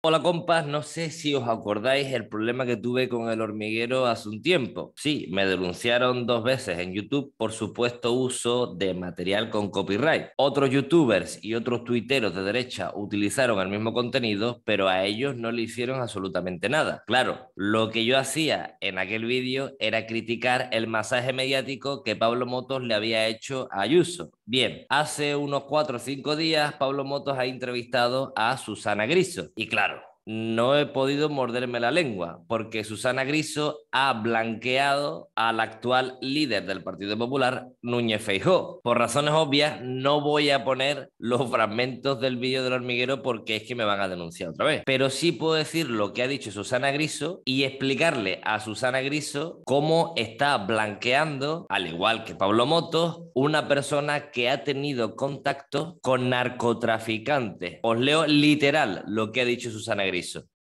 Hola compas, no sé si os acordáis el problema que tuve con el hormiguero hace un tiempo. Sí, me denunciaron dos veces en YouTube por supuesto uso de material con copyright. Otros youtubers y otros tuiteros de derecha utilizaron el mismo contenido, pero a ellos no le hicieron absolutamente nada. Claro, lo que yo hacía en aquel vídeo era criticar el masaje mediático que Pablo Motos le había hecho a Ayuso. Bien, hace unos cuatro o cinco días Pablo Motos ha entrevistado a Susana Griso. Y claro, no he podido morderme la lengua, porque Susana Griso ha blanqueado al actual líder del Partido Popular, Núñez Feijó. Por razones obvias, no voy a poner los fragmentos del vídeo del hormiguero porque es que me van a denunciar otra vez. Pero sí puedo decir lo que ha dicho Susana Griso y explicarle a Susana Griso cómo está blanqueando, al igual que Pablo Motos, una persona que ha tenido contacto con narcotraficantes. Os leo literal lo que ha dicho Susana Griso.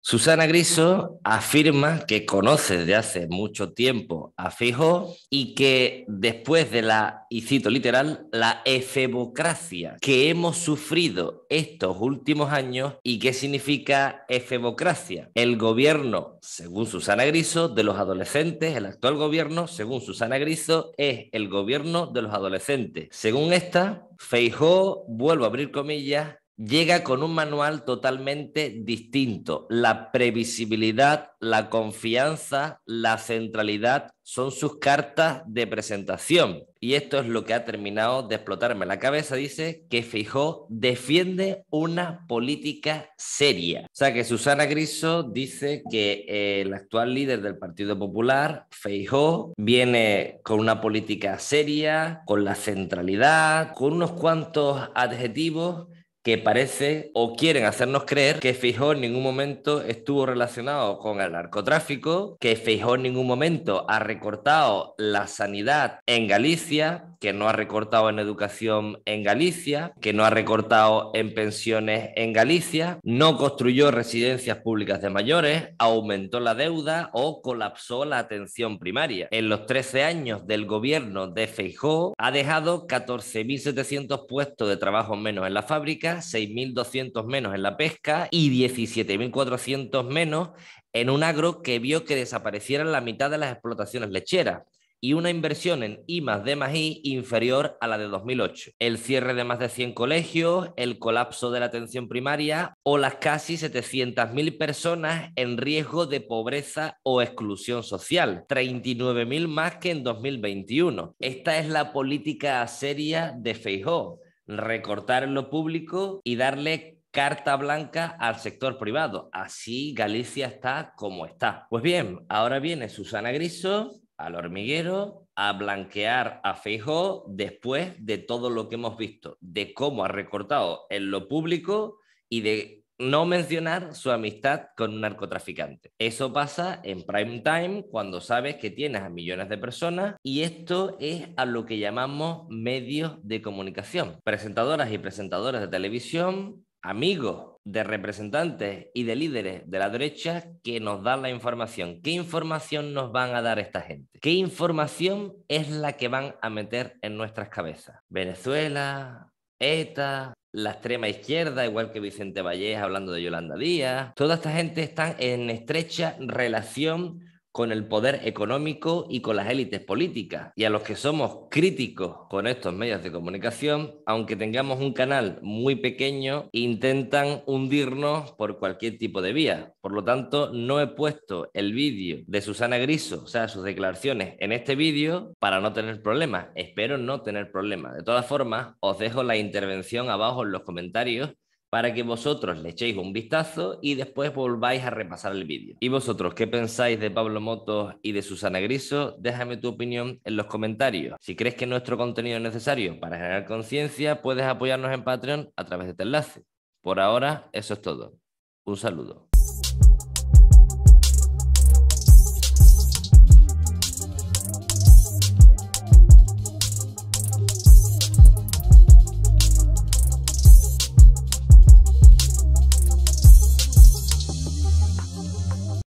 Susana Griso afirma que conoce desde hace mucho tiempo a Fijo y que después de la, y cito literal, la efebocracia que hemos sufrido estos últimos años y qué significa efebocracia. El gobierno, según Susana Griso, de los adolescentes, el actual gobierno, según Susana Griso, es el gobierno de los adolescentes. Según esta, Feijó, vuelvo a abrir comillas, llega con un manual totalmente distinto. La previsibilidad, la confianza, la centralidad son sus cartas de presentación. Y esto es lo que ha terminado de explotarme la cabeza. Dice que Fijó defiende una política seria. O sea que Susana Griso dice que el actual líder del Partido Popular, Feijó, viene con una política seria, con la centralidad, con unos cuantos adjetivos que parece o quieren hacernos creer que Feijó en ningún momento estuvo relacionado con el narcotráfico, que Feijó en ningún momento ha recortado la sanidad en Galicia, que no ha recortado en educación en Galicia, que no ha recortado en pensiones en Galicia, no construyó residencias públicas de mayores, aumentó la deuda o colapsó la atención primaria. En los 13 años del gobierno de Feijó ha dejado 14.700 puestos de trabajo menos en la fábrica, 6.200 menos en la pesca y 17.400 menos en un agro que vio que desaparecieran la mitad de las explotaciones lecheras y una inversión en I más D más I inferior a la de 2008. El cierre de más de 100 colegios, el colapso de la atención primaria o las casi 700.000 personas en riesgo de pobreza o exclusión social, 39.000 más que en 2021. Esta es la política seria de Feijóo recortar en lo público y darle carta blanca al sector privado. Así Galicia está como está. Pues bien, ahora viene Susana Griso al hormiguero a blanquear a Feijó después de todo lo que hemos visto, de cómo ha recortado en lo público y de no mencionar su amistad con un narcotraficante. Eso pasa en prime time cuando sabes que tienes a millones de personas y esto es a lo que llamamos medios de comunicación. Presentadoras y presentadores de televisión, amigos de representantes y de líderes de la derecha que nos dan la información. ¿Qué información nos van a dar esta gente? ¿Qué información es la que van a meter en nuestras cabezas? Venezuela, ETA, la extrema izquierda, igual que Vicente Vallés hablando de Yolanda Díaz. Toda esta gente está en estrecha relación con el poder económico y con las élites políticas. Y a los que somos críticos con estos medios de comunicación, aunque tengamos un canal muy pequeño, intentan hundirnos por cualquier tipo de vía. Por lo tanto, no he puesto el vídeo de Susana Griso, o sea, sus declaraciones en este vídeo para no tener problemas. Espero no tener problemas. De todas formas, os dejo la intervención abajo en los comentarios para que vosotros le echéis un vistazo y después volváis a repasar el vídeo. ¿Y vosotros qué pensáis de Pablo Motos y de Susana Griso? Déjame tu opinión en los comentarios. Si crees que nuestro contenido es necesario para generar conciencia, puedes apoyarnos en Patreon a través de este enlace. Por ahora, eso es todo. Un saludo.